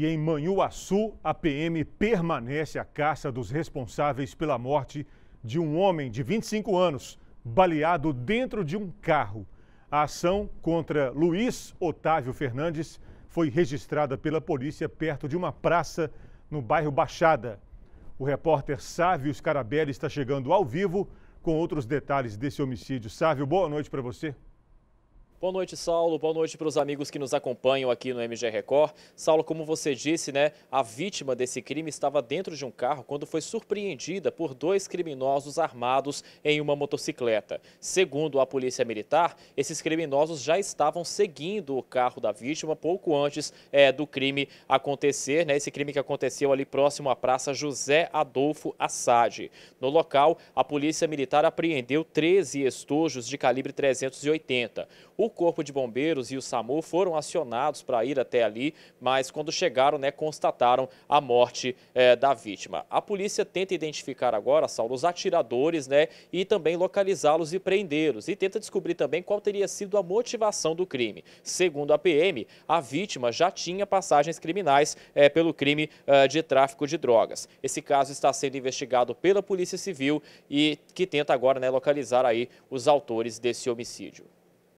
E em Manhuaçu, a PM permanece à caça dos responsáveis pela morte de um homem de 25 anos, baleado dentro de um carro. A ação contra Luiz Otávio Fernandes foi registrada pela polícia perto de uma praça no bairro Baixada. O repórter Sávio Scarabelli está chegando ao vivo com outros detalhes desse homicídio. Sávio, boa noite para você. Boa noite, Saulo. Boa noite para os amigos que nos acompanham aqui no MG Record. Saulo, como você disse, né, a vítima desse crime estava dentro de um carro quando foi surpreendida por dois criminosos armados em uma motocicleta. Segundo a Polícia Militar, esses criminosos já estavam seguindo o carro da vítima pouco antes é, do crime acontecer, né, esse crime que aconteceu ali próximo à Praça José Adolfo Assad. No local, a Polícia Militar apreendeu 13 estojos de calibre 380. O Corpo de Bombeiros e o SAMU foram acionados para ir até ali, mas quando chegaram, né, constataram a morte é, da vítima. A polícia tenta identificar agora, Saulo, os atiradores, né, e também localizá-los e prendê-los. E tenta descobrir também qual teria sido a motivação do crime. Segundo a PM, a vítima já tinha passagens criminais é, pelo crime é, de tráfico de drogas. Esse caso está sendo investigado pela Polícia Civil e que tenta agora né, localizar aí os autores desse homicídio.